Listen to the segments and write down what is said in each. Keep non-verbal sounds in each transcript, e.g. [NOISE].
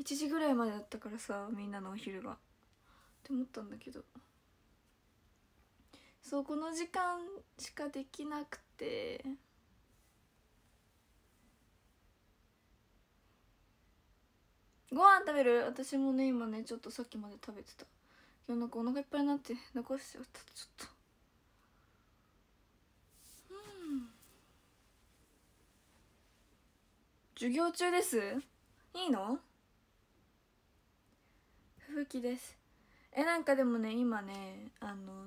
1時ぐらいまでだったからさみんなのお昼がって思ったんだけどそうこの時間しかできなくてご飯食べる私もね今ねちょっとさっきまで食べてた今日なんかお腹いっぱいになって残しちゃったちょっとうん授業中ですいいの吹雪ですえなんかでもね今ねあの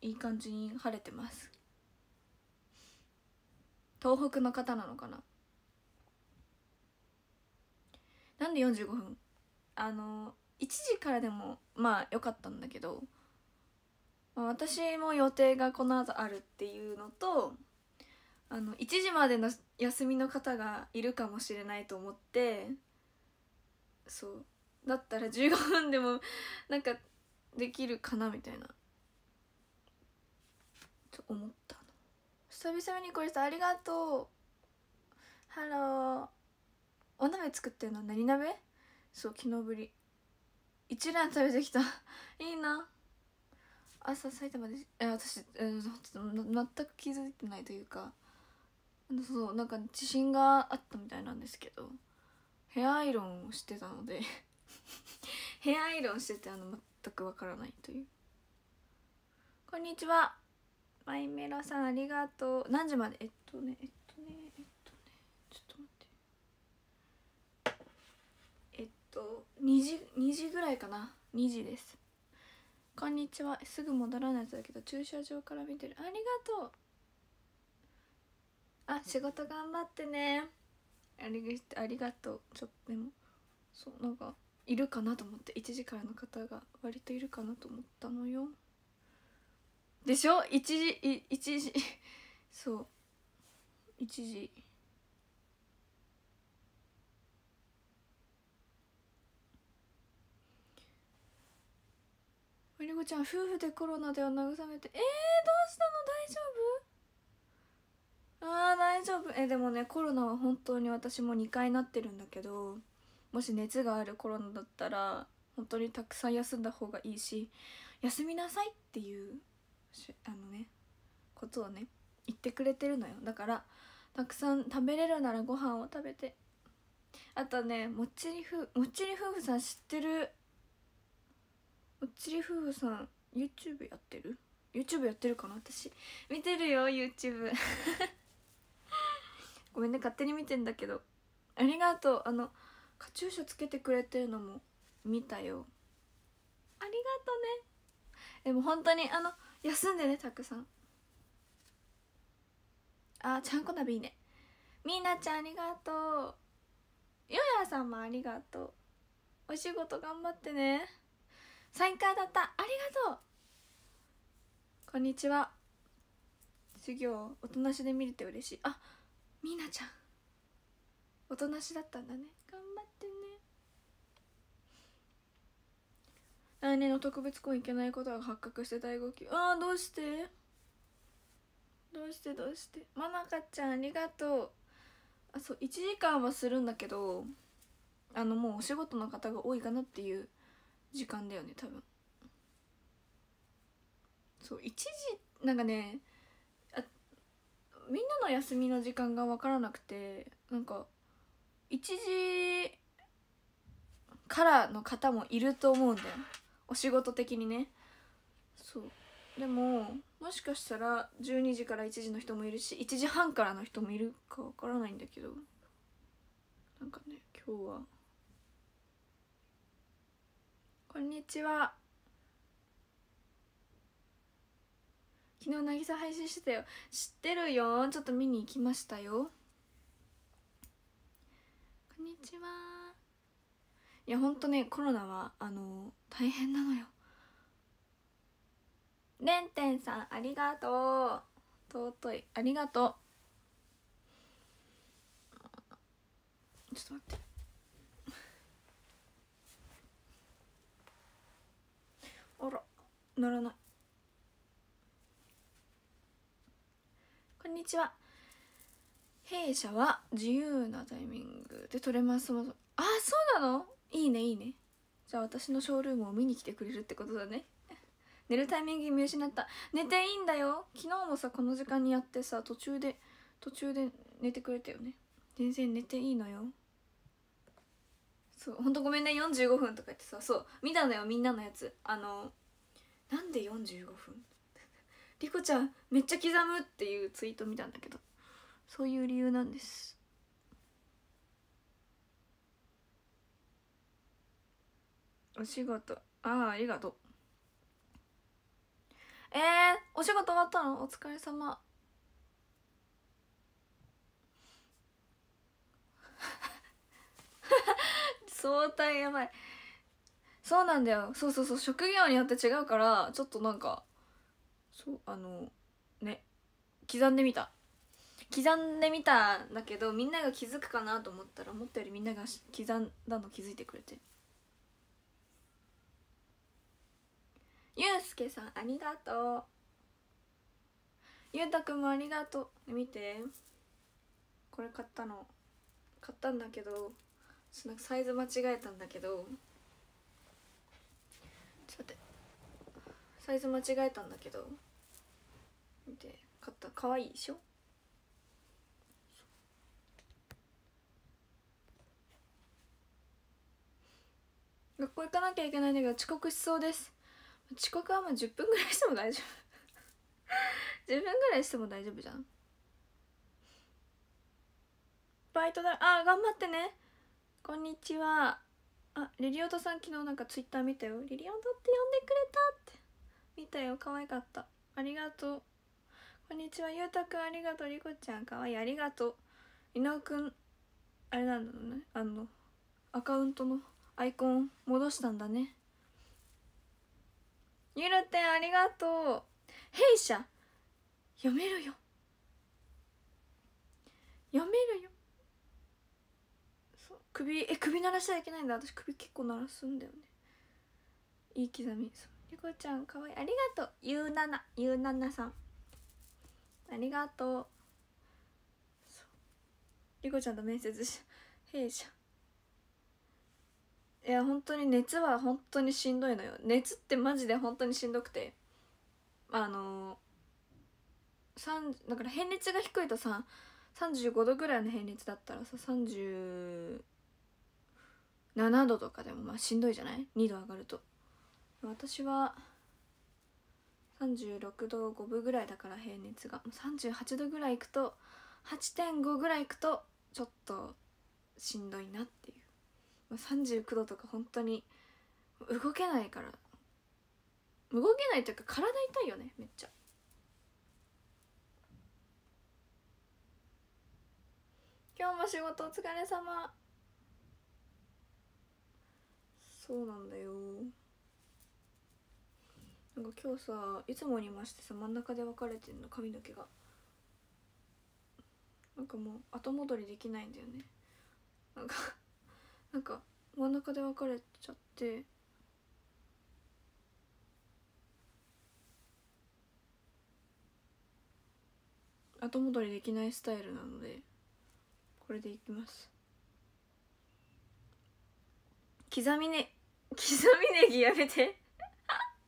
いい感じに晴れてます東北の方なのかななんで45分あの1時からでもまあ良かったんだけど、まあ、私も予定がこの後あるっていうのとあの1時までの休みの方がいるかもしれないと思ってそうだったら15分でもなんかできるかなみたいなと思ったの久々にこれさありがとうハローお鍋作ってるの何鍋そう昨日ぶり一蘭食べてきた [LAUGHS] いいな朝埼玉でえ私、え全く気づいてないというかそうなんか地震があったみたいなんですけどヘアアイロンをしてたので [LAUGHS] ヘアアイロンしててあの全くわからないというこんにちはマイメロさんありがとう何時までえっとねえっとねえっとねちょっと待ってえっと2時2時ぐらいかな2時ですこんにちはすぐ戻らないやつだけど駐車場から見てるありがとうあ仕事頑張ってねありありがとうちょっとでもそうなんかいるかなと思って1時からの方が割といるかなと思ったのよでしょ1時1時 [LAUGHS] そう1時りこちゃん夫婦でコロナでは慰めてえー、どうしたの大丈夫ああ大丈夫えでもねコロナは本当に私も2回なってるんだけどもし熱があるコロナだったら本当にたくさん休んだ方がいいし休みなさいっていうあのねことをね言ってくれてるのよだからたくさん食べれるならご飯を食べてあとねもっちり夫もっちり夫婦さん知ってるもっちり夫婦さん YouTube やってる YouTube やってるかな私見てるよ YouTube [LAUGHS] ごめんね勝手に見てんだけどありがとうあのカチューシャつけてくれてるのも見たよありがとねでも本当にあの休んでねたくさんあちゃんこ鍋いいねみなちゃんありがとうよやさんもありがとうお仕事頑張ってね再開だったありがとうこんにちは授業おとなしで見れて嬉しいあみなちゃんおとなしだったんだね頑張ってね来年の特別婚いけないことが発覚して大号泣ああどうしてどうしてどうしてまなかちゃんありがとうあそう1時間はするんだけどあのもうお仕事の方が多いかなっていう時間だよね多分そう1時なんかねあみんなの休みの時間が分からなくてなんか1時からの方もいると思うんだよお仕事的にねそうでももしかしたら12時から1時の人もいるし1時半からの人もいるかわからないんだけどなんかね今日は「こんにちは」昨日渚配信してたよ知ってるよちょっと見に行きましたよにちはいやほんとねコロナはあの大変なのよレンテンさんありがとう尊いありがとうちょっと待ってあらならないこんにちは弊社は自由なタイミングで取れますもあそうなのいいねいいねじゃあ私のショールームを見に来てくれるってことだね [LAUGHS] 寝るタイミング見失った寝ていいんだよ昨日もさこの時間にやってさ途中で途中で寝てくれたよね全然寝ていいのよそうほんとごめんね45分とか言ってさそう見たのよみんなのやつあのなんで45分 [LAUGHS] リコちゃんめっちゃ刻むっていうツイート見たんだけどそういう理由なんですお仕事ああありがとうえー、お仕事終わったのお疲れ様 [LAUGHS] 相対やばいそうなんだよそうそうそう職業によって違うからちょっとなんかそうあのね刻んでみた刻んでみたんだけどみんなが気づくかなと思ったら思ったよりみんなが刻んだの気づいてくれてゆうすけさんありがとうゆうたくんもありがとう見てこれ買ったの買ったんだけどサイズ間違えたんだけどちょっと待ってサイズ間違えたんだけど見て買ったかわいいでしょ学校行かなきゃいけないんだけど遅刻しそうです遅刻はもう10分ぐらいしても大丈夫10 [LAUGHS] 分ぐらいしても大丈夫じゃんバイトだあ頑張ってねこんにちはあリリオトさん昨日なんかツイッター見たよリリオトって呼んでくれたって見たよ可愛かったありがとうこんにちはゆうたくんありがとうりこちゃんかわいいありがとう伊野くんあれなんだろうねあのアカウントのアイコン戻したんだねゆるてんありがとう弊社読めるよ読めるよ首え首鳴らしちゃいけないんだ私首結構鳴らすんだよねいい刻みそうりこちゃんかわいいありがとうゆうななゆうななさんありがとうりこちゃんと面接し弊社いや本当に熱は本当にしんどいのよ熱ってマジで本当にしんどくてあのだから変熱が低いとさ35度ぐらいの変熱だったらさ37度とかでもまあしんどいじゃない2度上がると私は36度5分ぐらいだから平熱が38度ぐらいいくと8.5ぐらいいくとちょっとしんどいなっていう39度とか本当に動けないから動けないというか体痛いよねめっちゃ。今日も仕事お疲れ様そうなんだよなんか今日さいつもにましてさ真ん中で分かれてんの髪の毛がなんかもう後戻りできないんだよねなんかなんか真ん中で別れちゃって後戻りできないスタイルなのでこれでいきます刻みね [LAUGHS] 刻みネギやめて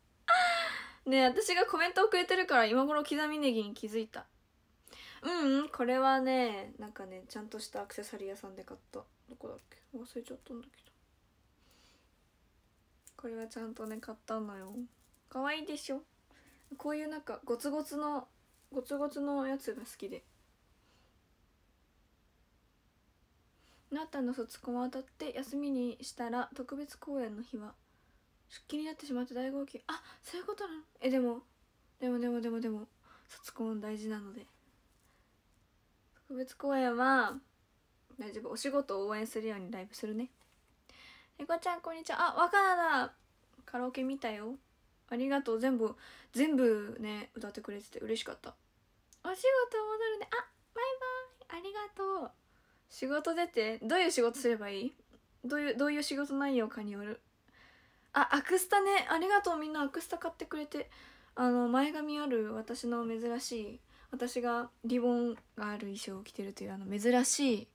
[LAUGHS] ね私がコメントをくれてるから今頃刻みネギに気づいたうん、うん、これはねなんかねちゃんとしたアクセサリー屋さんで買ったどこだっけ忘れちゃったんだけどこれはちゃんとね買ったのよかわいいでしょこういうなんかゴツゴツのゴツゴツのやつが好きでなったの卒コンは当たって休みにしたら特別公演の日は出勤になってしまって大号泣あそういうことなのえでもでもでもでもでも卒コ大事なので特別公演は大丈夫お仕事を応援するようにライブするね猫ちゃんこんにちはあ若菜だカラオケ見たよありがとう全部全部ね歌ってくれてて嬉しかったお仕事戻るねあバイバイありがとう仕事出てどういう仕事すればいいどういうどういう仕事内容かによるあアクスタねありがとうみんなアクスタ買ってくれてあの前髪ある私の珍しい私がリボンがある衣装を着てるというあの珍しい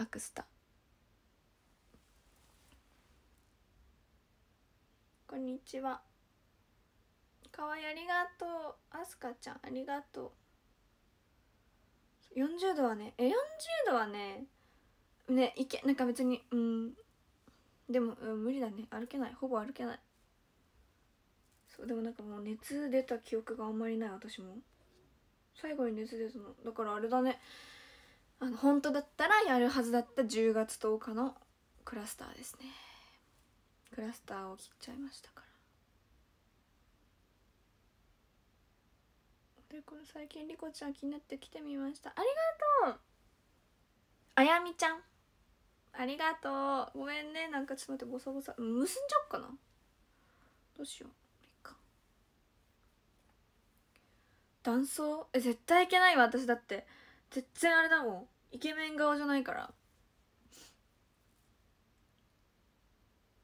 アクスタこんにちはかわいありがとうあすかちゃんありがとう40度はねえ40度はねねいけなんか別にうんでも、うん、無理だね歩けないほぼ歩けないそうでもなんかもう熱出た記憶があんまりない私も最後に熱出たのだからあれだねあの本当だったらやるはずだった10月10日のクラスターですねクラスターを切っちゃいましたからでこれ最近リコちゃん気になって来てみましたありがとうあやみちゃんありがとうごめんねなんかちょっと待ってボサボサ結んじゃおっかなどうしよう断層え絶対いけないわ私だって全然あれだもんイケメン顔じゃないから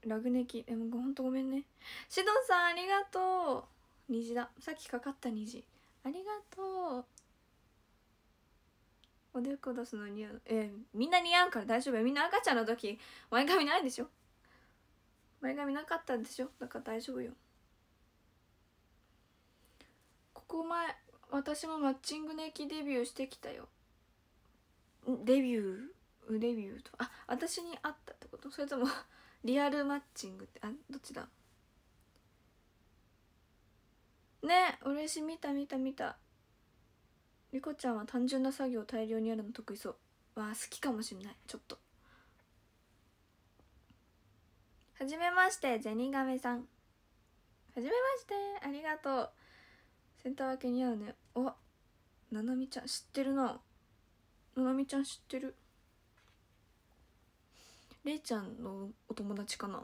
ラグネキえもうほんとごめんねしどさんありがとう虹ださっきかかった虹ありがとうおでこ出すの似合うえみんな似合うから大丈夫みんな赤ちゃんの時前髪ないでしょ前髪なかったでしょだから大丈夫よここ前私もマッチングネキデビューしてきたよデビューデビューとあ私に会ったってことそれとも [LAUGHS] リアルマッチングってあどっちだね嬉しい見た見た見たリコちゃんは単純な作業大量にやるの得意そうわ好きかもしんないちょっとはじめましてゼニガメさんはじめましてありがとうセンター分け似合うねおななみちゃん知ってるなななみちゃん知ってるれいちゃんのお友達かな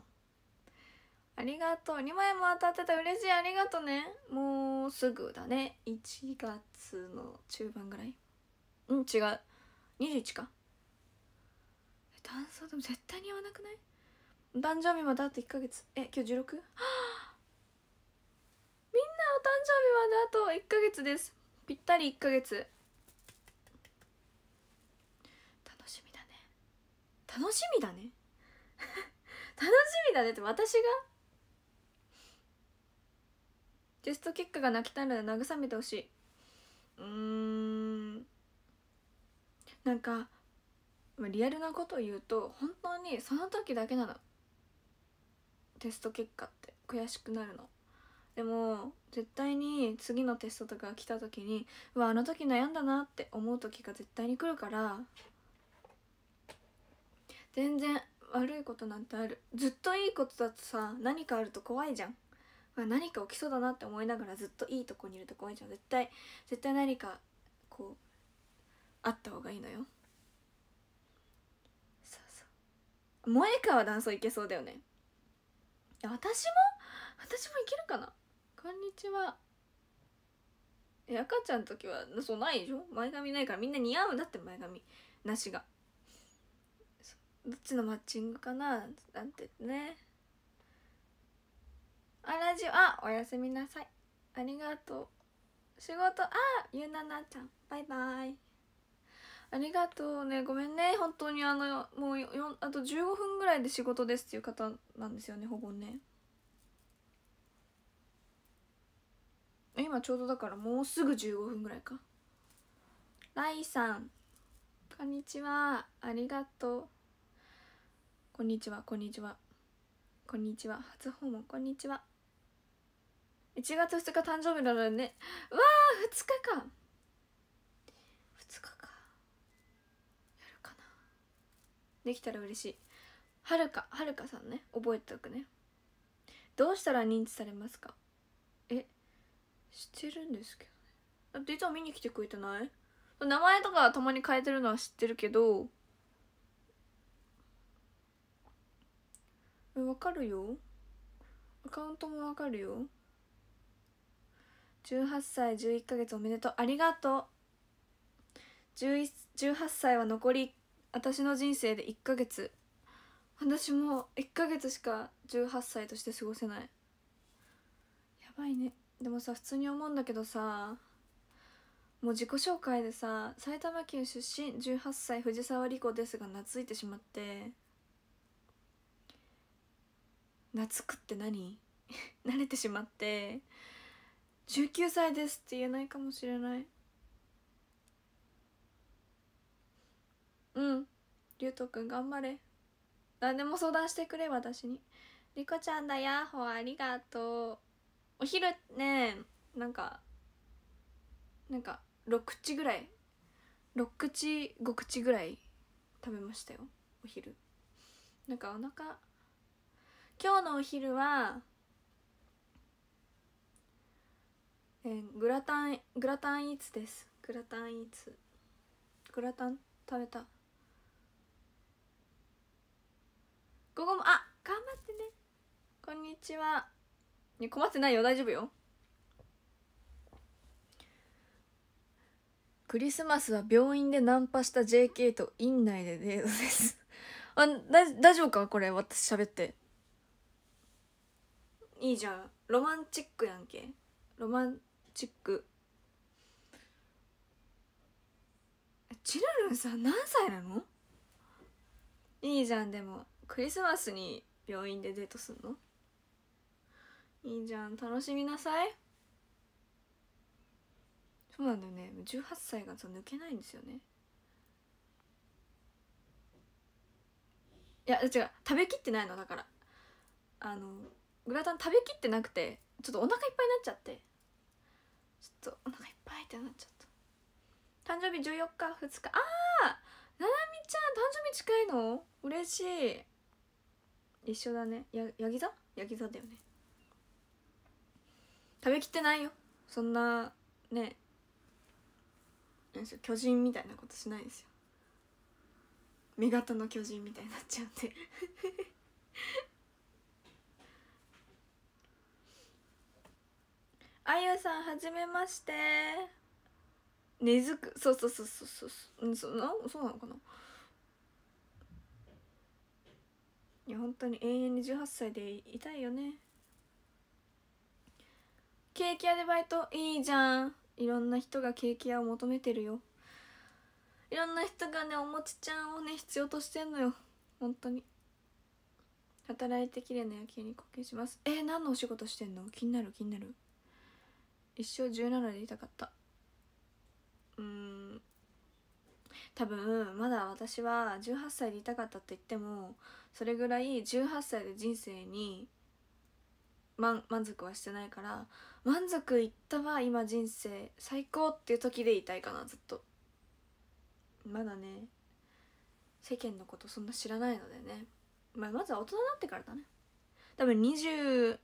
ありがとう2枚も当たってた嬉しいありがとうねもうすぐだね1月の中盤ぐらいうん違う21かダンスでも絶対に合わなくない誕生日まであと1ヶ月え今日 16? はあみんなお誕生日まであと1ヶ月ですぴったり1ヶ月楽しみだね [LAUGHS] 楽しみだねって私がテスト結果が泣きたいので慰めてほしいうーんなんかリアルなことを言うと本当にその時だけなのテスト結果って悔しくなるのでも絶対に次のテストとか来た時にうわあの時悩んだなって思う時が絶対に来るから全然悪いことなんてあるずっといいことだとさ何かあると怖いじゃん何か起きそうだなって思いながらずっといいとこにいると怖いじゃん絶対絶対何かこうあった方がいいのよそうそう萌川断層いけそうだよね私も私もいけるかなこんにちは赤ちゃんの時はそうないでしょ前髪ないからみんな似合うんだって前髪なしがどっちのマッチングかななんてねあラジオあおやすみなさいありがとう仕事あゆななちゃんバイバイありがとうねごめんね本当にあのもうあと15分ぐらいで仕事ですっていう方なんですよねほぼね今ちょうどだからもうすぐ15分ぐらいかライさんこんにちはありがとうこんにちはこんにちはこんにちは初訪問こんにちは1月2日誕生日なのねわあ2日か2日かやるかなできたら嬉しいはるかはるかさんね覚えておくねどうしたら認知されますかえ知ってるんですけどねだっていつも見に来てくれてない名前とかたまに変えてるのは知ってるけどえわかるよアカウントもわかるよ18歳11ヶ月おめでとうありがとう11 18歳は残り私の人生で1ヶ月私も1ヶ月しか18歳として過ごせないやばいねでもさ普通に思うんだけどさもう自己紹介でさ埼玉県出身18歳藤沢莉子ですが懐いてしまって懐くって何 [LAUGHS] 慣れてしまって19歳ですって言えないかもしれないうんりゅうとくん頑張れ何でも相談してくれ私にりこちゃんだホほありがとうお昼ねなんかなんか6口ぐらい6口5口ぐらい食べましたよお昼なんかお腹今日のお昼はえー、グラタングラタンイーツですグラタンイーツグラタン食べた午後もあ頑張ってねこんにちは困ってないよ大丈夫よクリスマスは病院でナンパした JK と院内でデートですあ大丈夫かこれ私喋っていいじゃんロマンチックやんけロマンチックチルルンさん何歳なのいいじゃんでもクリスマスに病院でデートすんのいいじゃん楽しみなさいそうなんだよね18歳が抜けないんですよねいや違う食べきってないのだからあのグラタン食べきってなくてちょっとお腹いっぱいになっちゃってちょっとお腹いっぱいってなっちゃった誕生日14日2日ああななみちゃん誕生日近いの嬉しい一緒だねやヤギ座やぎ座だよね食べきってないよそんなね巨人みたいなことしないですよ目型の巨人みたいになっちゃうんであゆさんはじめまして根付くそうそうそうそうそうそなそうなのかないや本当に永遠に18歳でいたいよねケーキ屋でバイトいいじゃんいろんな人がケーキ屋を求めてるよいろんな人がねおもちちゃんをね必要としてんのよ本当に働いて綺麗な夜景に貢献しますえー、何のお仕事してんの気になる気になる一生17でいたかったうん多分まだ私は18歳でいたかったって言ってもそれぐらい18歳で人生に満満足はしてないから満足いったわ今人生最高っていう時でいたいかなずっとまだね世間のことそんな知らないのでね、まあ、まずは大人になってからだね多分26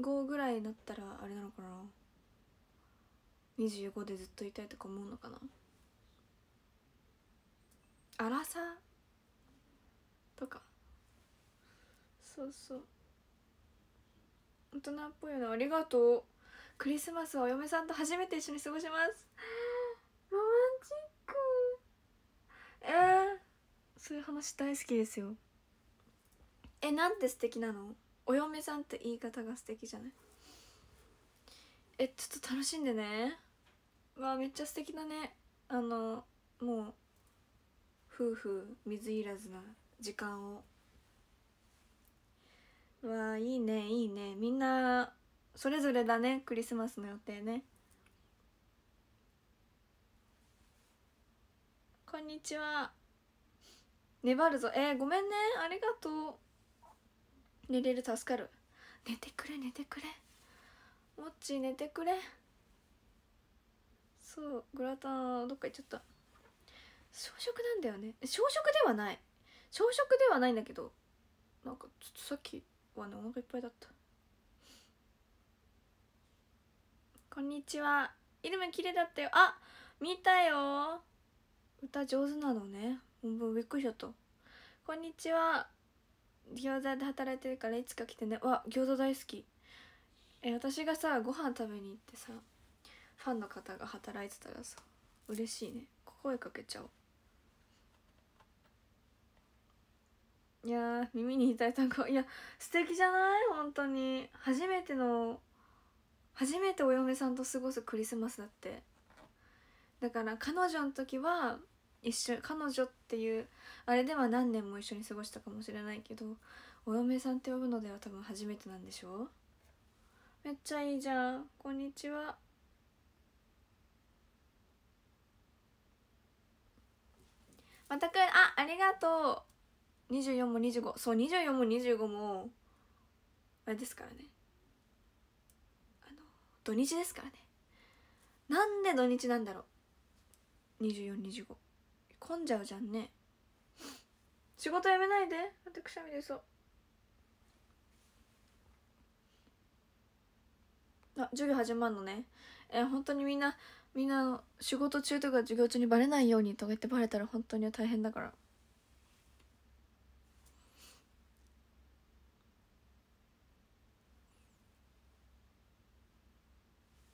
25ぐらいになったらあれなのかな十五でずっといたいとか思うのかなあらさとかそうそう大人っぽいよねありがとうクリスマスはお嫁さんと初めて一緒に過ごしますロマンチックえー、そういう話大好きですよえなんて素敵なのお嫁さんって言い方が素敵じゃないえちょっと楽しんでねわあめっちゃ素敵だねあのもう夫婦水入らずな時間をわあいいねいいねみんなそれぞれだねクリスマスの予定ねこんにちは粘るぞえー、ごめんねありがとう寝れる助かる寝てくれ寝てくれもっち寝てくれそうグラタンどっか行っちゃった小食なんだよね小食ではない小食ではないんだけどなんかちょっとさっきはねお腹いっぱいだったこんにちはイルム綺麗だったよあ見たよ歌上手なのねもうびっくりしちゃったこんにちは餃子で働いてるからいつか来てねわ餃子大好きえ私がさご飯食べに行ってさファンの方が働いてたらさ嬉しいね声かけちゃおういや耳に痛い単語いや素敵じゃない本当に初めての初めてお嫁さんと過ごすクリスマスだってだから彼女の時は一緒彼女っていうあれでは何年も一緒に過ごしたかもしれないけどお嫁さんって呼ぶのでは多分初めてなんでしょめっちゃいいじゃんこんにちはまたくんあありがとう24も25そう24も25もあれですからねあの土日ですからねなんで土日なんだろう2425混んじゃうじゃんね仕事辞めないでだってくしゃみでそうあ授業始まるのねえ本当にみんなみんな仕事中とか授業中にバレないようにとか言ってバレたら本当に大変だから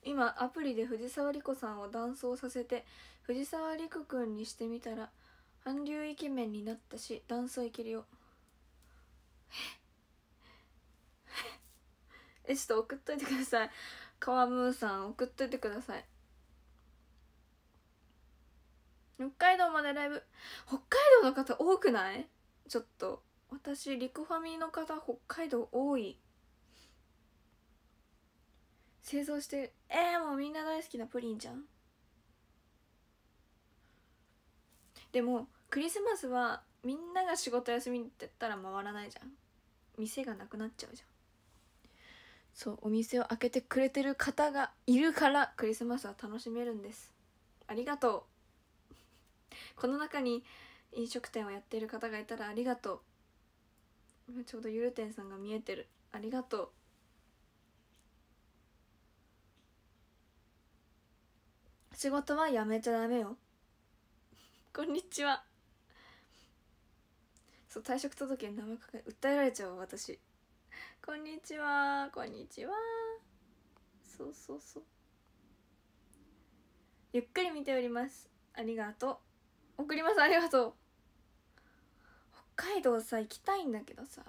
今アプリで藤沢莉子さんを断層させて藤沢莉子くんにしてみたら韓流イケメンになったし断層いけるよえちょっと送っといてください川ムーさん送っといてください北海道までライブ北海道の方多くないちょっと私陸ファミの方北海道多い製造してえー、もうみんな大好きなプリンじゃんでもクリスマスはみんなが仕事休みって言ったら回らないじゃん店がなくなっちゃうじゃんそうお店を開けてくれてる方がいるからクリスマスは楽しめるんですありがとうこの中に飲食店をやっている方がいたらありがとうちょうどゆるてんさんが見えてるありがとう仕事はやめちゃダメよ [LAUGHS] こんにちはそう退職届に名前書け訴えられちゃう私こんにちはこんにちはそうそうそうゆっくり見ておりますありがとう送りますありがとう北海道さ行きたいんだけどさ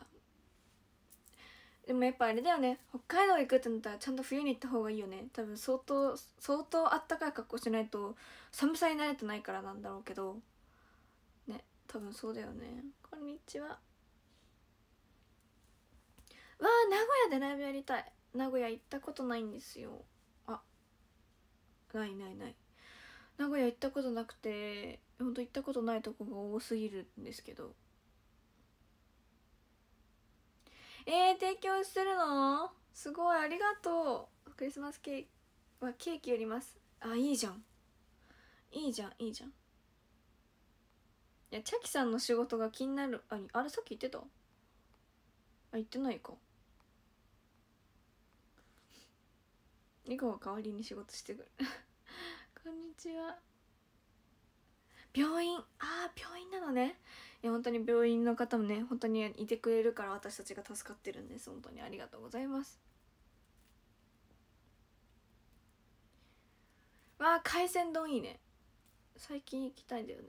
でもやっぱあれだよね北海道行くってなったらちゃんと冬に行った方がいいよね多分相当相当あったかい格好しないと寒さに慣れてないからなんだろうけどね多分そうだよねこんにちはわあ名古屋でライブやりたい名古屋行ったことないんですよあないないない名古屋行ったことなくてほんと行ったことないとこが多すぎるんですけどえー、提供してるのすごいありがとうクリスマスケーキはケーキ売りますあいいじゃんいいじゃんいいじゃんいやチャキさんの仕事が気になるああれさっき言ってたあ言ってないかリコは代わりに仕事してくる [LAUGHS] こんにちは病院ああ病院なのねや本当に病院の方もね本当にいてくれるから私たちが助かってるんです本当にありがとうございますわあ海鮮丼いいね最近行きたいんだよね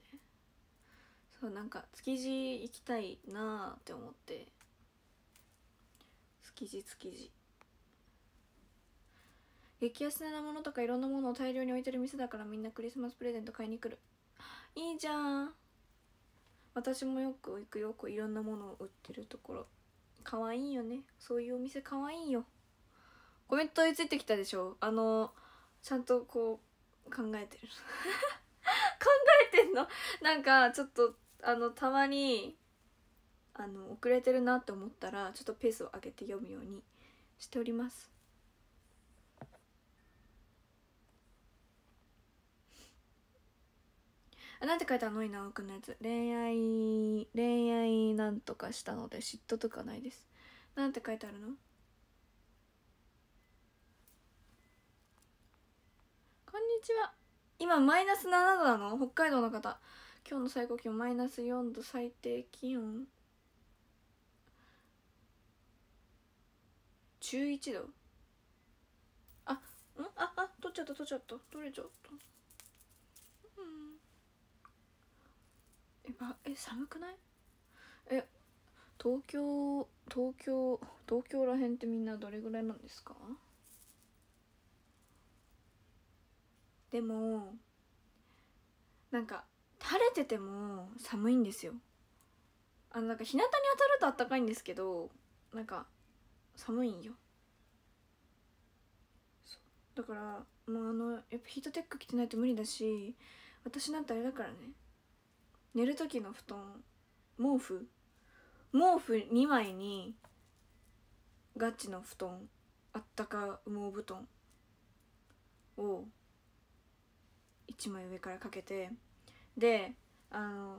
そうなんか築地行きたいなあって思って築地築地激安なものとかいろんなものを大量に置いてる店だからみんなクリスマスプレゼント買いに来るいいじゃん私もよく行くよこういろんなものを売ってるところかわいいよねそういうお店かわいいよコメント追いついてきたでしょあのちゃんとこう考えてる [LAUGHS] 考えてんのなんかちょっとあのたまにあの遅れてるなって思ったらちょっとペースを上げて読むようにしております何なんて書いるの稲尾くのやつ恋愛恋愛なんとかしたので嫉妬とかないですなんて書いてあるのこんにちは今マイナス7度なの北海道の方今日の最高気温マイナス4度最低気温11度あんああ取っちゃった取っちゃった取れちゃったあえ寒くないえ東京東京東京らへんってみんなどれぐらいなんですかでもなんか晴れてても寒いんですよあのなんか日向に当たると暖かいんですけどなんか寒いんよだからもうあのやっぱヒートテック着てないと無理だし私なんてあれだからね寝る時の布団毛布毛布2枚にガチの布団あったか羽毛布団を1枚上からかけてであの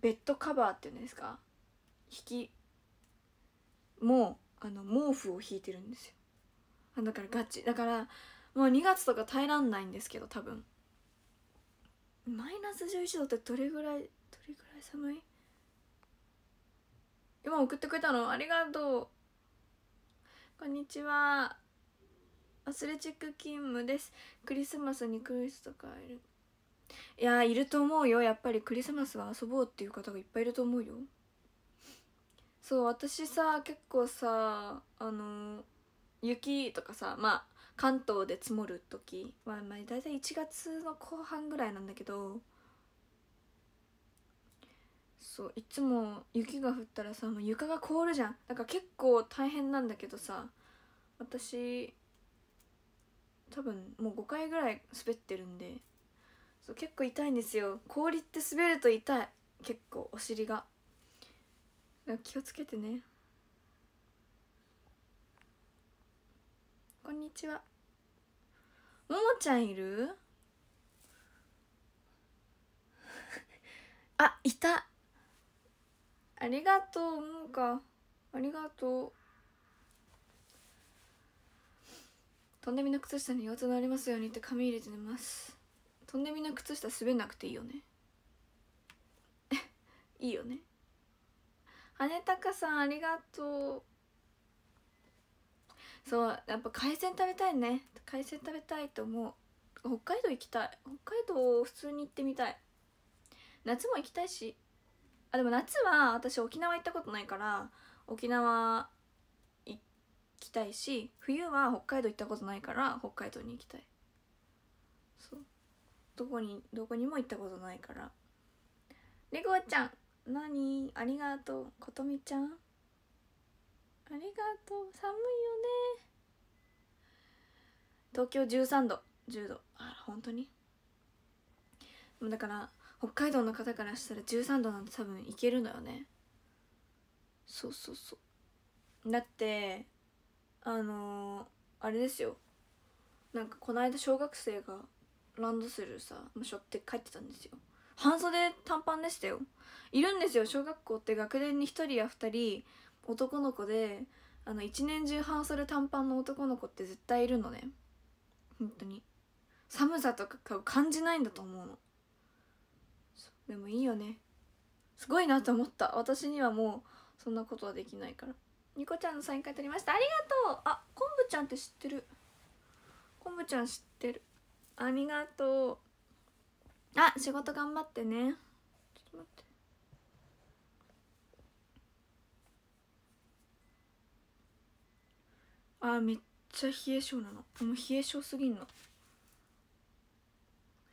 ベッドカバーっていうんですか引きもあの毛布を引いてるんですよだからガチだからもう2月とか耐えらんないんですけど多分マイナス11度ってどれぐらいどれぐらい寒い今送ってくれたのありがとうこんにちはアスレチック勤務ですクリスマスにクリスとかいるいやいると思うよやっぱりクリスマスは遊ぼうっていう方がいっぱいいると思うよそう私さ結構さあの雪とかさまあ関東で積もる時は、まあ、大体1月の後半ぐらいなんだけどそういつも雪が降ったらさもう床が凍るじゃんだから結構大変なんだけどさ私多分もう5回ぐらい滑ってるんでそう結構痛いんですよ氷って滑ると痛い結構お尻が気をつけてねこんにちはももちゃんいる [LAUGHS] あいたありがとうももかありがとうとんでみの靴下に腰痛なりますようにって紙入れて寝ますとんでみの靴下滑んなくていいよね [LAUGHS] いいよね羽高さんありがとうそうやっぱ海鮮食べたいね海鮮食べたいと思う北海道行きたい北海道普通に行ってみたい夏も行きたいしあでも夏は私沖縄行ったことないから沖縄行きたいし冬は北海道行ったことないから北海道に行きたいそうどこにどこにも行ったことないからレゴちゃん何ありがとうことみちゃんありがとう寒いよね東京13度10度あ本当にだから北海道の方からしたら13度なんて多分いけるのよねそうそうそうだってあのー、あれですよなんかこの間小学生がランドセルさしょって帰ってたんですよ半袖短パンでしたよいるんですよ小学校って学年に1人や2人男の子であの一年中半袖短パンの男の子って絶対いるのね本当に寒さとかを感じないんだと思うのでもいいよねすごいなと思った私にはもうそんなことはできないからニコちゃんのサイン会取りましたありがとうあ昆布ちゃんって知ってる昆布ちゃん知ってるありがとうあ仕事頑張ってねちょっと待ってあめっちゃ冷え性なのもう冷え性すぎんの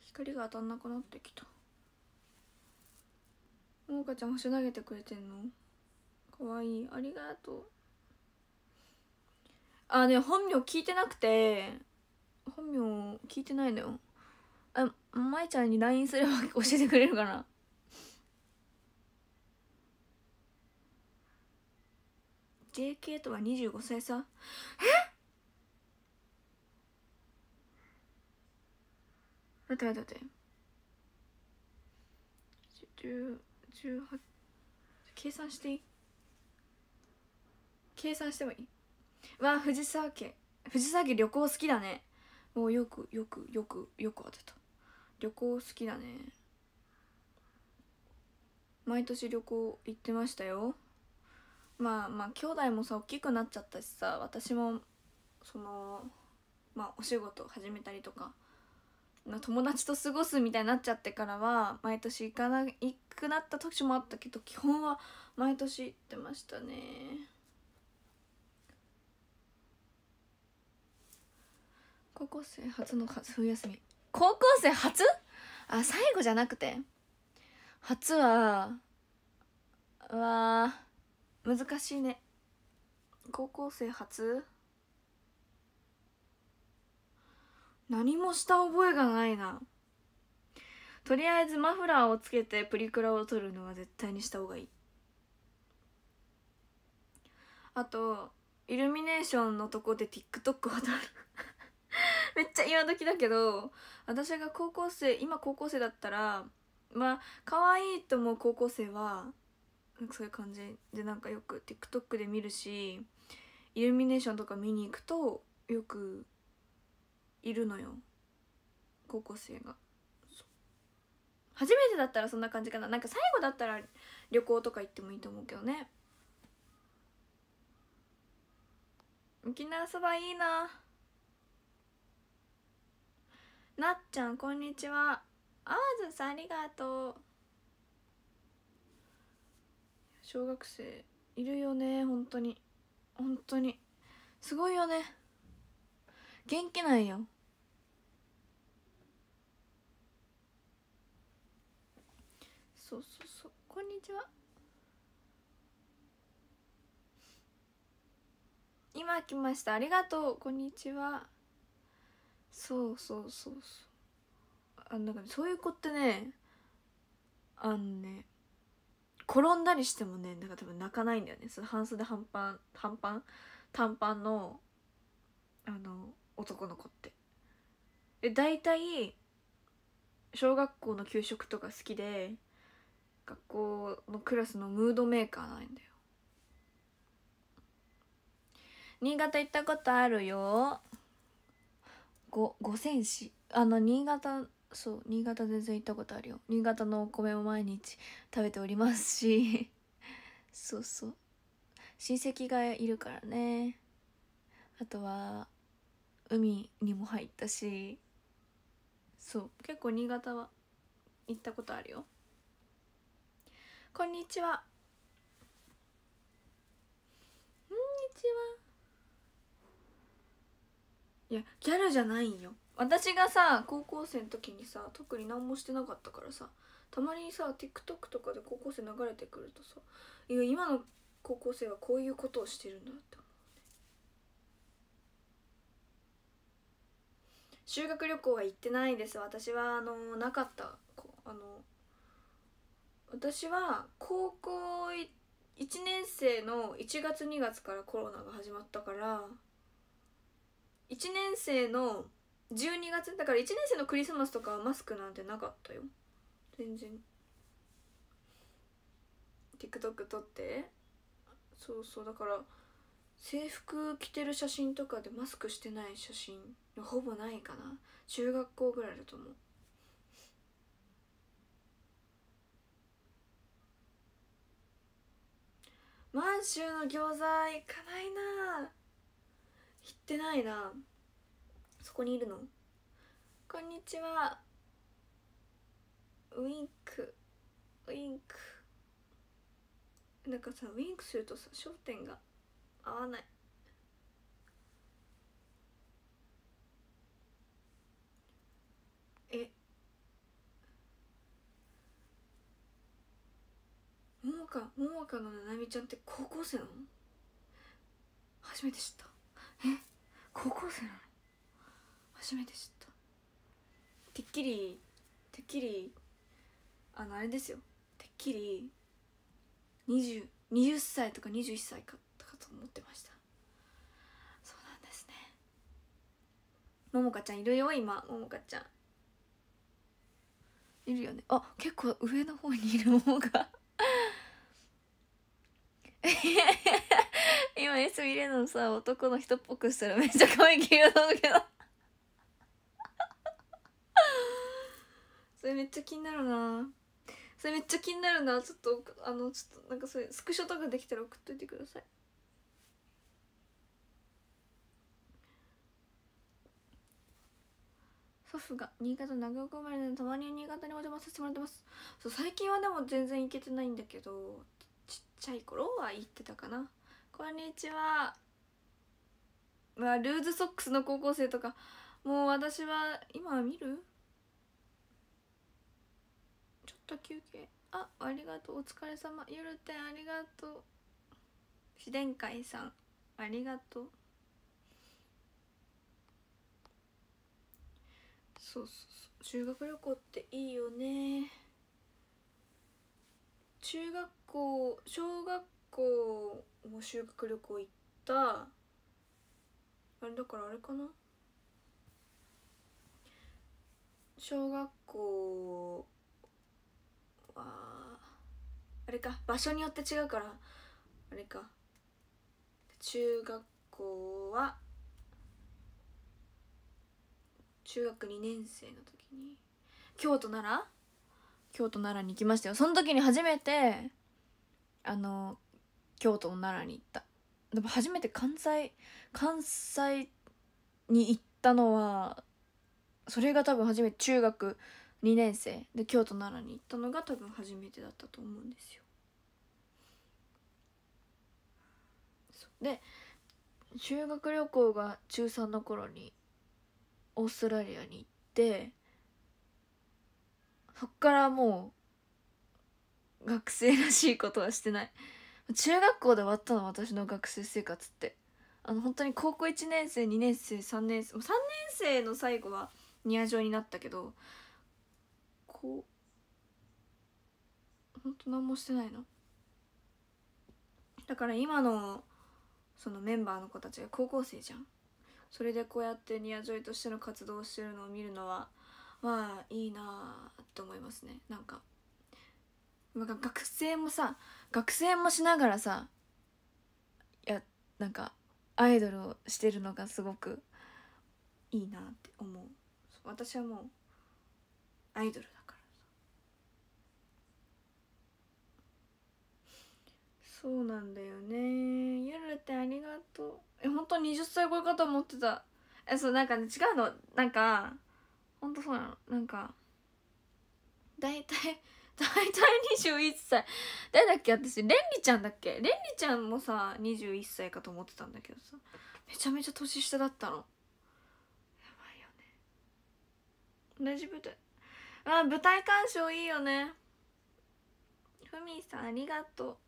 光が当たんなくなってきたももかちゃん星投げてくれてんのかわいいありがとうあね本名聞いてなくて本名聞いてないのよあまちゃんに LINE すれば教えてくれるかな JK とは25歳差え待って待て待って18計算していい計算してもいいわあ藤沢家藤沢家旅行好きだねもうよくよくよくよく当てた旅行好きだね毎年旅行行ってましたよまあまあ兄弟もさ大きくなっちゃったしさ私もそのまあお仕事始めたりとか、まあ、友達と過ごすみたいになっちゃってからは毎年行かな行くなった時もあったけど基本は毎年行ってましたね高校生初の冬休み高校生初あ最後じゃなくて初はうわ難しいね高校生初何もした覚えがないなとりあえずマフラーをつけてプリクラを撮るのは絶対にした方がいいあとイルミネーションのとこで TikTok を撮る [LAUGHS] めっちゃ今時だけど私が高校生今高校生だったらまあ可愛いと思う高校生はなんかそういう感じでなんかよく TikTok で見るしイルミネーションとか見に行くとよくいるのよ高校生が初めてだったらそんな感じかななんか最後だったら旅行とか行ってもいいと思うけどね沖縄そばいいななっちゃんこんにちはあわずさんありがとう小学生いるよね本当に本当にすごいよね元気ないよそうそうそうこんにちは今来ましたありがとうこんにちはそうそうそうそうあなんかそういう子ってねあのね転んだりしてもねなんか多分泣かないんだよねその半袖半パン半パン短パンのあの男の子ってえ大体小学校の給食とか好きで学校のクラスのムードメーカーないんだよ新潟行ったことあるよご五千市あの新潟そう新潟全然行ったことあるよ新潟のお米を毎日食べておりますし [LAUGHS] そうそう親戚がいるからねあとは海にも入ったしそう結構新潟は行ったことあるよこんにちはこんにちはいやギャルじゃないよ私がさ高校生の時にさ特に何もしてなかったからさたまにさ TikTok とかで高校生流れてくるとさいや今の高校生はこういうことをしてるんだって思うね修学旅行は行ってないです私はあのなかったあの私は高校1年生の1月2月からコロナが始まったから1年生の12月だから1年生のクリスマスとかはマスクなんてなかったよ全然 TikTok 撮ってそうそうだから制服着てる写真とかでマスクしてない写真ほぼないかな中学校ぐらいだと思う満州の餃子行かないな行ってないなそこにいるのこんにちはウインクウインクなんかさウインクするとさ焦点が合わないえももかももかのななみちゃんって高校生なの初めて知ったえ高校生なの初めて知ったてっきりてっきりあのあれですよてっきり 20, 20歳とか21歳かとかと思ってましたそうなんですねももかちゃんいるよ今ももかちゃんいるよねあ結構上の方にいるももが今 S 見レノのさ男の人っぽくしたらめっちゃ可愛いけどそれめっちゃ気になるなそれめっちゃ気になるなちょっとあのちょっとなんかそれスクショとかできたら送っといてください祖父が新潟長岡生まれのでたまに新潟にお邪魔させてもらってますそう最近はでも全然行けてないんだけどちっちゃい頃は行ってたかなこんにちはまあルーズソックスの高校生とかもう私は今は見ると休憩あありがとうお疲れ様ゆるてんありがとう自然界さんありがとうそうそうそう修学旅行っていいよね中学校小学校も修学旅行行ったあれだからあれかな小学校ああれか場所によって違うからあれか中学校は中学2年生の時に京都奈良京都奈良に行きましたよその時に初めてあの京都の奈良に行ったでも初めて関西関西に行ったのはそれが多分初めて中学2年生で京都奈良に行ったのが多分初めてだったと思うんですよ。で修学旅行が中3の頃にオーストラリアに行ってそっからもう学生らしいことはしてない中学校で終わったの私の学生生活ってあの本当に高校1年生2年生3年生3年生の最後はニア状になったけどこうほんと何もしてないのだから今のそのメンバーの子たちが高校生じゃんそれでこうやってニアジョイとしての活動をしてるのを見るのはまあいいなあって思いますねなんか [LAUGHS] 学生もさ学生もしながらさいやなんかアイドルをしてるのがすごくいいなって思う私はもうアイドルそうなんだよねゆるってありがとうえ本当20歳超えかと思ってたえそうなんか、ね、違うのなんか本当そうなのなんか大体 [LAUGHS] 大体21歳誰だっけ私れんりちゃんだっけれんりちゃんもさ21歳かと思ってたんだけどさめちゃめちゃ年下だったのやばいよね同じ舞台あ舞台鑑賞いいよねふみさんありがとう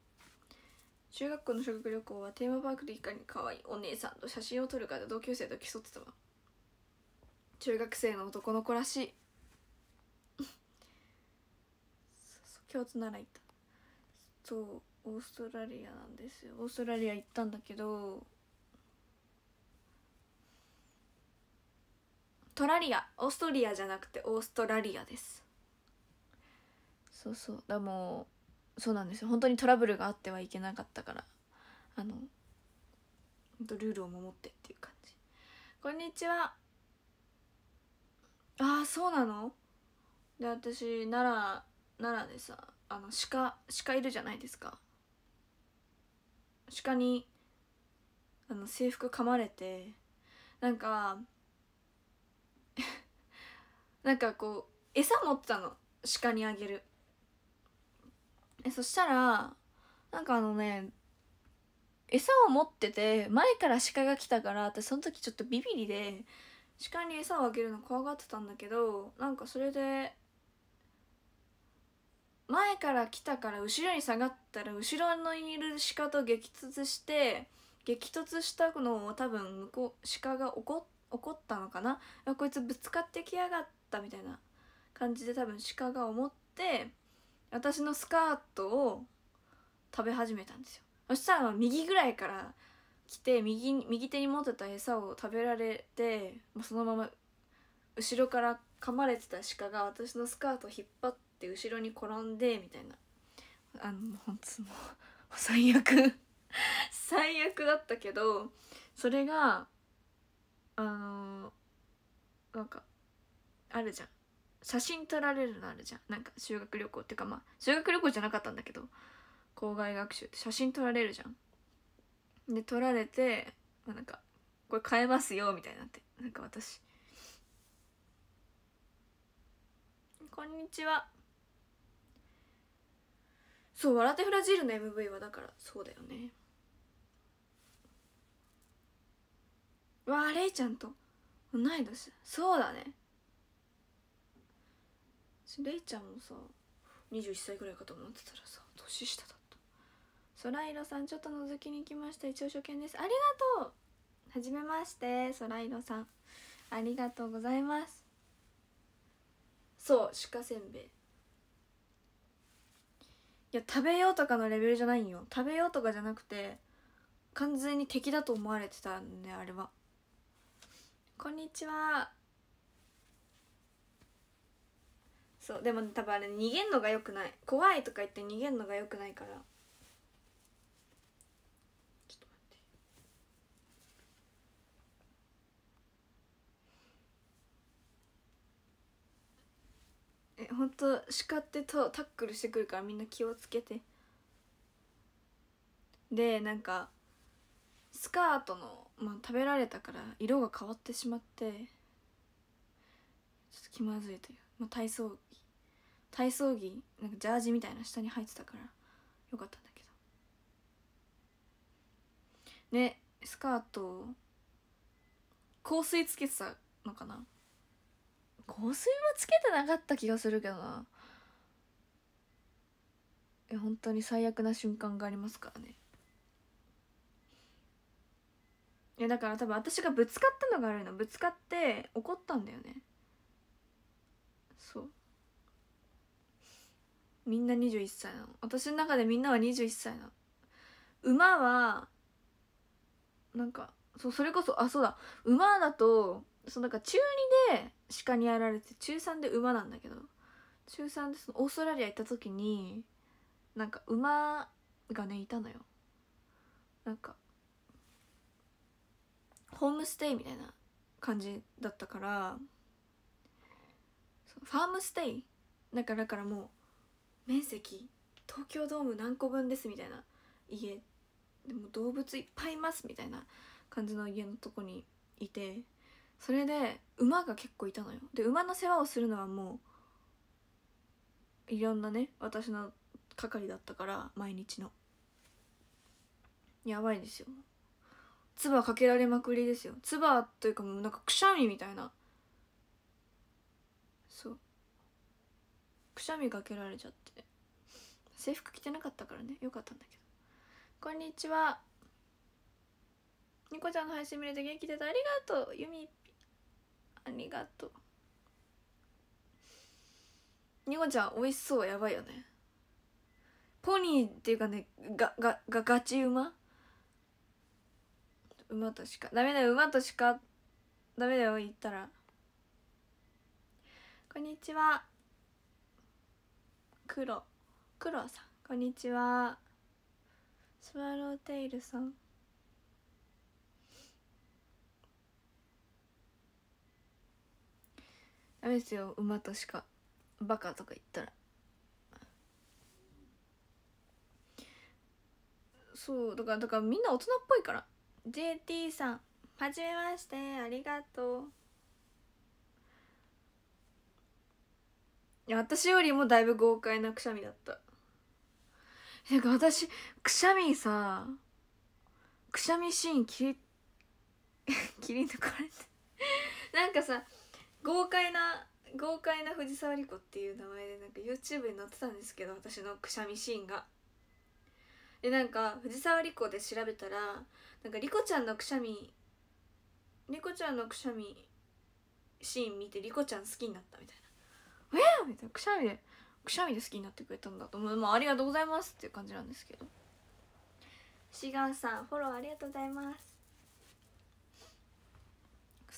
中学校の修学旅行はテーマパークでいかに可愛いお姉さんと写真を撮るかで同級生と競ってたわ中学生の男の子らしい共通なら行ったそうオーストラリアなんですよオーストラリア行ったんだけどトラリアオーストリアじゃなくてオーストラリアですそうそうだもうそうなんですよ本当にトラブルがあってはいけなかったからあのルールを守ってっていう感じこんにちはああそうなので私奈良奈良でさあの鹿鹿いるじゃないですか鹿にあの制服噛まれてなんか [LAUGHS] なんかこう餌持ってたの鹿にあげるえそしたらなんかあのね餌を持ってて前から鹿が来たから私その時ちょっとビビりで鹿に餌をあげるの怖がってたんだけどなんかそれで前から来たから後ろに下がったら後ろのいる鹿と激突して激突したのを多分向こう鹿が怒怒ったのかなこいつぶつかってきやがったみたいな感じで多分鹿が思って私のスカートを食べ始めたんですよそしたら右ぐらいから来て右右手に持ってた餌を食べられてもうそのまま後ろから噛まれてた鹿が私のスカートを引っ張って後ろに転んでみたいなあのほんともう最悪最悪だったけどそれがあのなんかあるじゃん写真撮られるのあるじゃんなんか修学旅行っていうかまあ修学旅行じゃなかったんだけど校外学習って写真撮られるじゃんで撮られて、まあ、なんかこれ買えますよみたいになってなんか私こんにちはそう「笑ってフラジール」の MV はだからそうだよねわあれいちゃんと同い年そうだねれいちゃんもさ21歳ぐらいかと思ってたらさ年下だったそらいろさんちょっと覗きに来ました一応初見ですありがとうはじめましてそらいろさんありがとうございますそう鹿せんべいいや食べようとかのレベルじゃないんよ食べようとかじゃなくて完全に敵だと思われてたんであれはこんにちはそうでも多分あれ逃げんのがよくない怖いとか言って逃げんのがよくないからちょっと待ってえ本当叱ってとタックルしてくるからみんな気をつけてでなんかスカートの、まあ、食べられたから色が変わってしまってちょっと気まずいという、まあ、体操体操着なんかジャージみたいな下に入ってたからよかったんだけどねスカート香水つけてたのかな香水はつけてなかった気がするけどなえ本当に最悪な瞬間がありますからねいやだから多分私がぶつかったのがあるのぶつかって怒ったんだよねみんな21歳なの私の中でみんなは21歳なの馬はなんかそうそれこそあそうだ馬だとそうなんか中2で鹿にやられて中3で馬なんだけど中3でそのオーストラリア行った時になんか馬がねいたのよなんかホームステイみたいな感じだったからファームステイだからだからも面積東京ドーム何個分ですみたいな家でも動物いっぱいいますみたいな感じの家のとこにいてそれで馬が結構いたのよで馬の世話をするのはもういろんなね私の係だったから毎日のやばいですよ唾かけられまくりですよ唾というかもうなんかくしゃみみたいなそうくしゃみかけられちゃって制服着てなかったからねよかったんだけどこんにちはニコちゃんの配信見れて元気出たありがとうユミありがとうニコちゃん美味しそうやばいよねポニーっていうかねがががガチ馬馬としかダメだよ馬としかダメだよ言ったらこんにちは黒クロさんこんにちはスワローテイルさんダメですよ馬としかバカとか言ったらそうだからだからみんな大人っぽいから JT さんはじめましてありがとういや私よりもだいぶ豪快なくしゃみだったなんか私くしゃみさくしゃみシーン切り [LAUGHS] 切り抜かれてなんかさ豪快な豪快な藤沢莉子っていう名前でなんか YouTube に載ってたんですけど私のくしゃみシーンがでなんか藤沢莉子で調べたらなんか莉子ちゃんのくしゃみ莉子ちゃんのくしゃみシーン見て莉子ちゃん好きになったみたいな「えっ!」みたいなくしゃみでくしゃみで好きになってくれたんだと思う、まあ、ありがとうございますっていう感じなんですけど志願さんフォローありがとうございます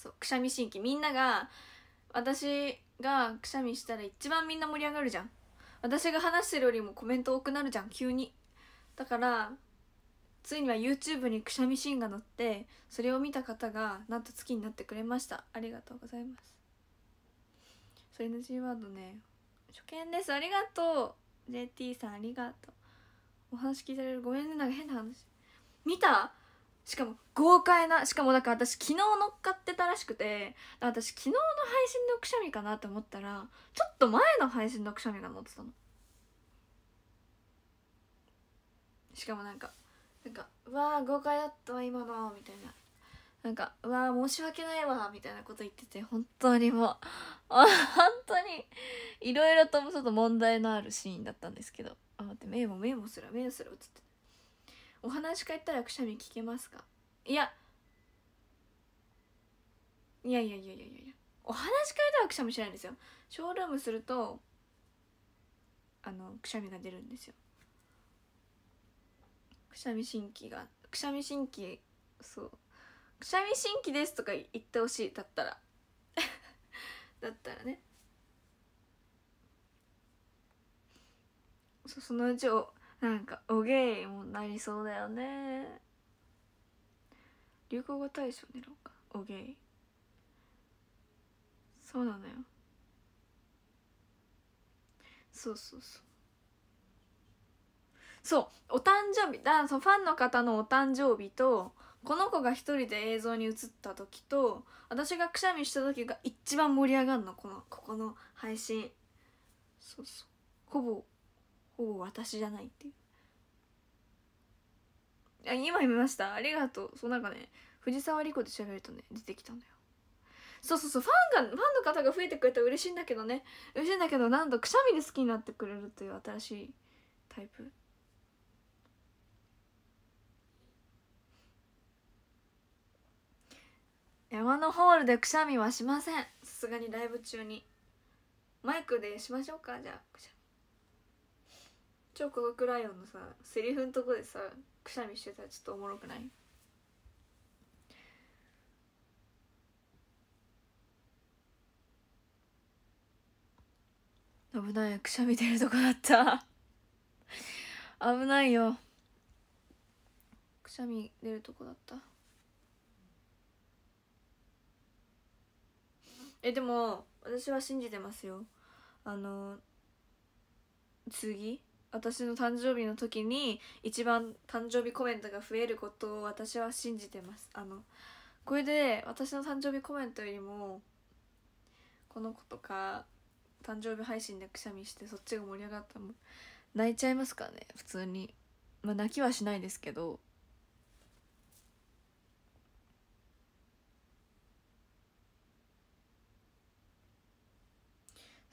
そうくしゃみ新規みんなが私がくしゃみしたら一番みんな盛り上がるじゃん私が話してるよりもコメント多くなるじゃん急にだからついには YouTube にくしゃみシーンが載ってそれを見た方がなんと好きになってくれましたありがとうございますそれの G ワードね初見ですありがとう JT さんありがとうお話聞いてれるごめんねなんか変な話見たしかも豪快なしかもなんか私昨日乗っかってたらしくて私昨日の配信のくしゃみかなと思ったらちょっと前の配信のくしゃみが載ってたのしかもなんかなんか「うわあ豪快だった今の」みたいななんか「うわ申し訳ないわ」みたいなこと言ってて本当にもう [LAUGHS] 本当にいろいろとちょっと問題のあるシーンだったんですけどあ待ってメもメもすらモすらつってお話し会ったらくしゃみ聞けますかいやいやいやいやいやいやお話し会ではくしゃみしないんですよショールームするとあのくしゃみが出るんですよくしゃみ新規がくしゃみ新規そうくしゃみ新規ですとか言ってほしいだったら [LAUGHS] だったらねそのうちおなんかおげいもなりそうだよね流行語大賞狙おうかおげいそうなのよそうそうそうそうお誕生日だそのファンの方のお誕生日とこの子が一人で映像に映った時と私がくしゃみした時が一番盛り上がるのこのここの配信そうそうほぼほぼ私じゃないっていうあ今見ましたありがとうそうなんかね藤沢莉子で調べるとね出てきたんだよそうそうそうファンがファンの方が増えてくれたら嬉しいんだけどね嬉しいんだけどなんとくしゃみで好きになってくれるという新しいタイプ山のホールでくしゃみはしませんさすがにライブ中にマイクでしましょうかじゃあくしゃみ超孤独ライオンのさセリフのとこでさくしゃみしてたらちょっとおもろくない危ないくしゃみ出るとこだった危ないよくしゃみ出るとこだったえでも私は信じてますよあの次私の誕生日の時に一番誕生日コメントが増えることを私は信じてますあのこれで私の誕生日コメントよりもこの子とか誕生日配信でくしゃみしてそっちが盛り上がったも泣いちゃいますからね普通にまあ泣きはしないですけど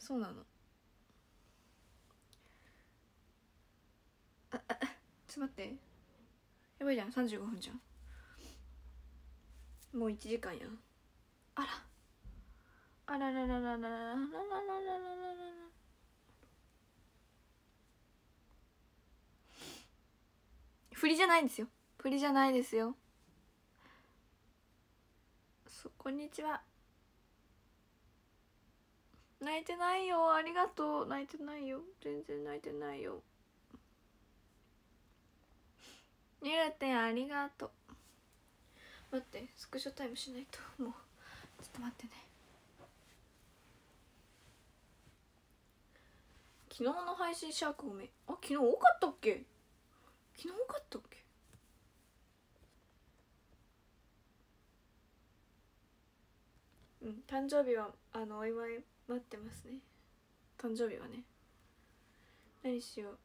そうなのああちょっと待ってやばいじゃん35分じゃんもう1時間やあらあらららららららららららら振りじゃないんですよ振りじゃないですよそこんにちは泣いてないよありがとう泣いてないよ全然泣いてないよゆうてんありがとう待ってスクショタイムしないともうちょっと待ってね昨日の配信シャークごめあ昨日多かったっけ昨日多かったっけうん誕生日はあのお祝い待ってますね誕生日はね何しよう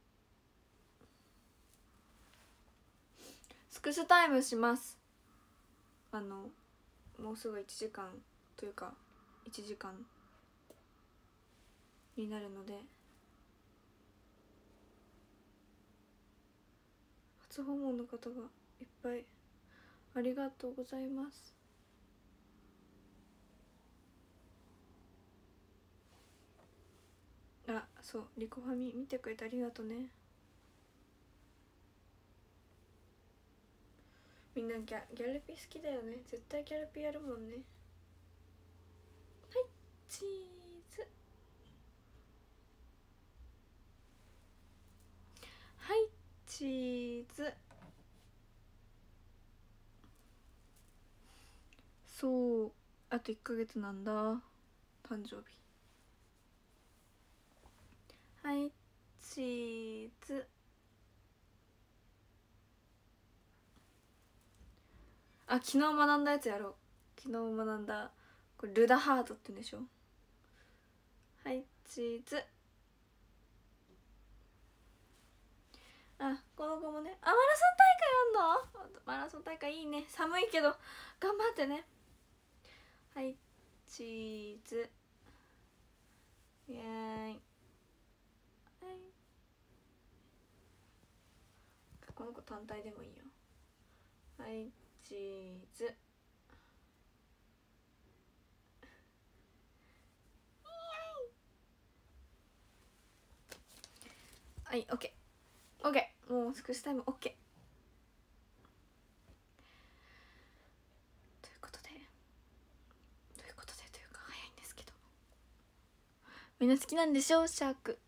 スクスタイムしますあのもうすぐ1時間というか1時間になるので初訪問の方がいっぱいありがとうございますあそうリコファミ見てくれてありがとうねみんなギャギャルピ好きだよね絶対ギャルピやるもんねはいチーズはいチーズそうあと1ヶ月なんだ誕生日はいチーズあ昨日学んだやつやろう昨日学んだこれルダハートって言うんでしょはいチーズあこの子もねあマラソン大会やんのマラソン大会いいね寒いけど頑張ってねはいチーズイエーイこの子単体でもいいよはいチーズはいオッケーオッケーもう少しタイムオッケーということでということでというか早いんですけどみんな好きなんでしょシャーク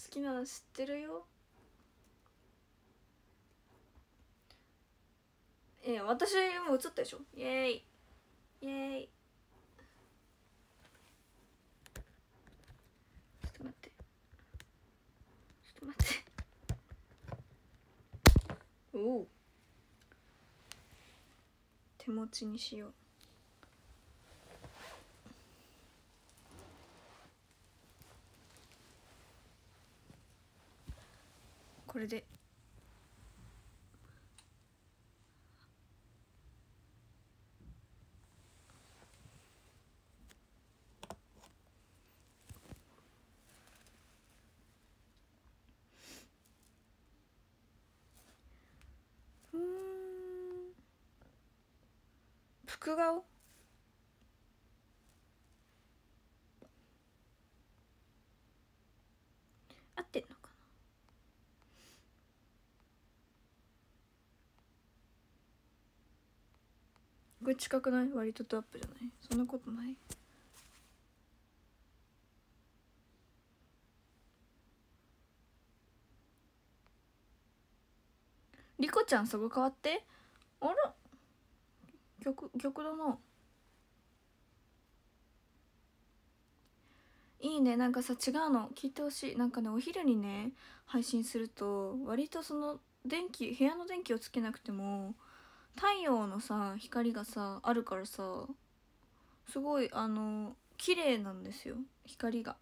好きなの知ってるよ私もう映ったでしょイエイイエーイちょっと待ってちょっと待っておお手持ちにしようこれで福顔合ってんのかなこれ近くない割とトアップじゃないそんなことないリコちゃんそこ変わってあら玉玉度のいいねなんかさ違うの聞いてほしいなんかねお昼にね配信すると割とその電気部屋の電気をつけなくても太陽のさ光がさあるからさすごいあの綺麗なんですよ光が。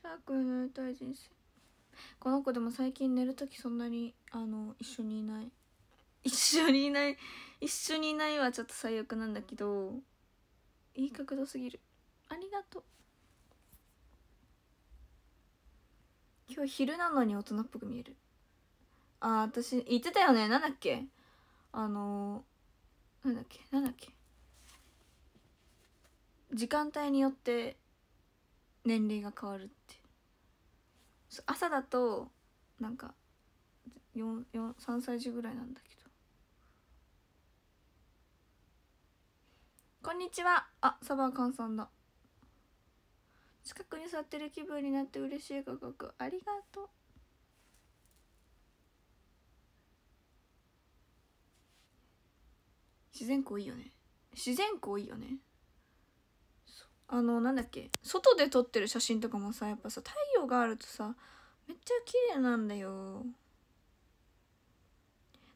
シャークになりたい人生この子でも最近寝る時そんなにあの一緒にいない一緒にいない一緒にいないはちょっと最悪なんだけどいい角度すぎるありがとう今日昼なのに大人っぽく見えるあ私言ってたよねなんだっけあのー、なんだっけなんだっけ時間帯によって年齢が変わるって朝だとなんか3歳児ぐらいなんだけどこんにちはあサバーカンさんだ近くに座ってる気分になって嬉しい価格ありがとう自然光いいよね自然光いいよねあのなんだっけ外で撮ってる写真とかもさやっぱさ太陽があるとさめっちゃ綺麗なんだよ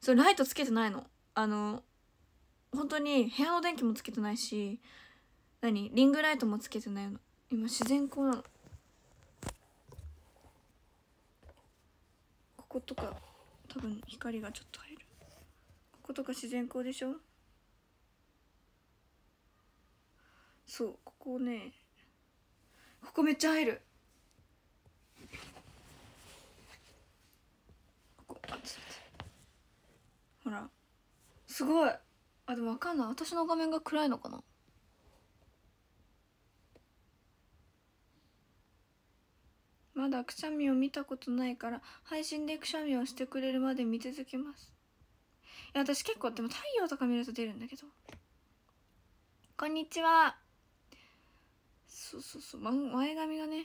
そうライトつけてないのあの本当に部屋の電気もつけてないし何リングライトもつけてないの今自然光なのこことか多分光がちょっと入るこことか自然光でしょそうここねここめっちゃ入るほらすごいあでも分かんない私の画面が暗いのかなまだくしゃみを見たことないから配信でくしゃみをしてくれるまで見続けますいや私結構でも太陽とか見ると出るんだけどこんにちはそうそうそう、ま、前髪がね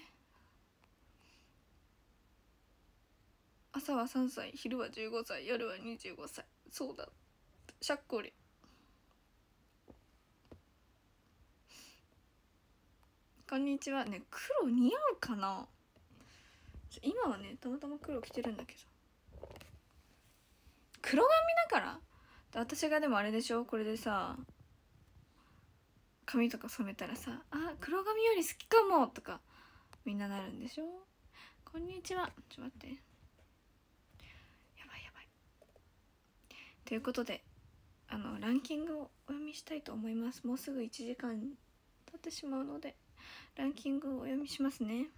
朝は3歳昼は15歳夜は25歳そうだしゃっこりこんにちはね黒似合うかな今はねたまたま黒着てるんだけど黒髪だから私がでもあれでしょこれでさ髪とか染めたらさ「あ黒髪より好きかも」とかみんななるんでしょこんにちはちょっと待ってやばいやばいということであのランキングをお読みしたいと思いますもうすぐ1時間経ってしまうのでランキングをお読みしますね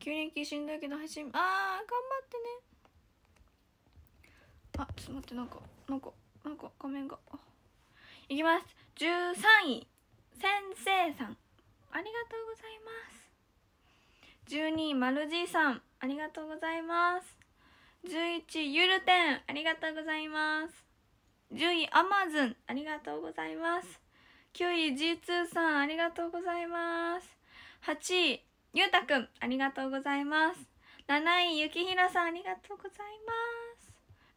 9連休しんどいけど配信ああ頑張ってねあちょっと待ってなんかなんかなんか画面がいきます13位先生さんありがとうございます12位まるじさんありがとうございます11位ゆるてんありがとうございます10位アマズンありがとうございます9位 G2 さんありがとうございます8位ゆうたくんありがとうございます7位ゆきひろさんありがとうございます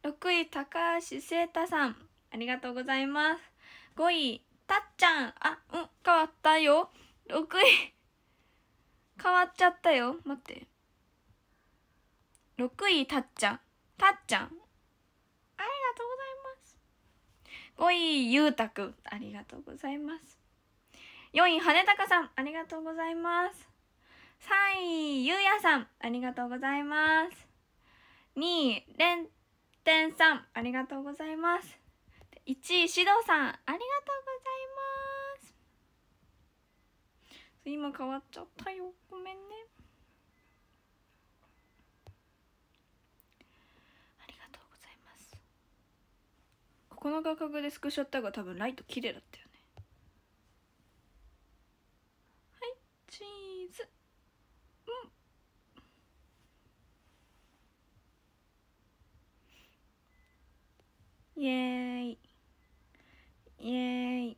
6位高橋聖太さんありがとうございます5位たっちゃんあうん変わったよ6位変わっちゃったよ待って6位たっちゃんたっちゃんありがとうございます5位ゆうたくんありがとうございます4位羽高さんありがとうございます3位ゆうやさんありがとうございます2位れん天さんありがとうございます1位シドさんありがとうございます今変わっちゃったよごめんねありがとうございますここの画角でスクショったが多分ライト綺麗だったよねはいチーズイエーイイエーイ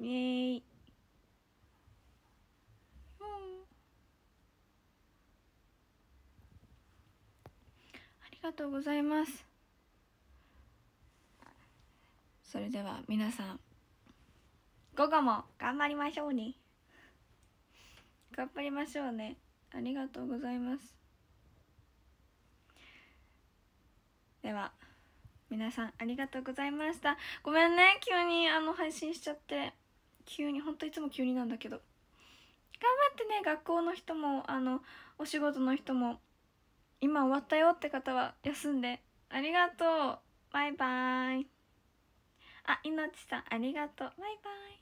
イエーイうんありがとうございますそれでは皆さん午後も頑張りましょうね頑張りましょうねありがとうございますでは皆さんありがとうございましたごめんね急にあの配信しちゃって急にほんといつも急になんだけど頑張ってね学校の人もあのお仕事の人も今終わったよって方は休んでありがとうバイバイあいのちさんありがとうバイバイ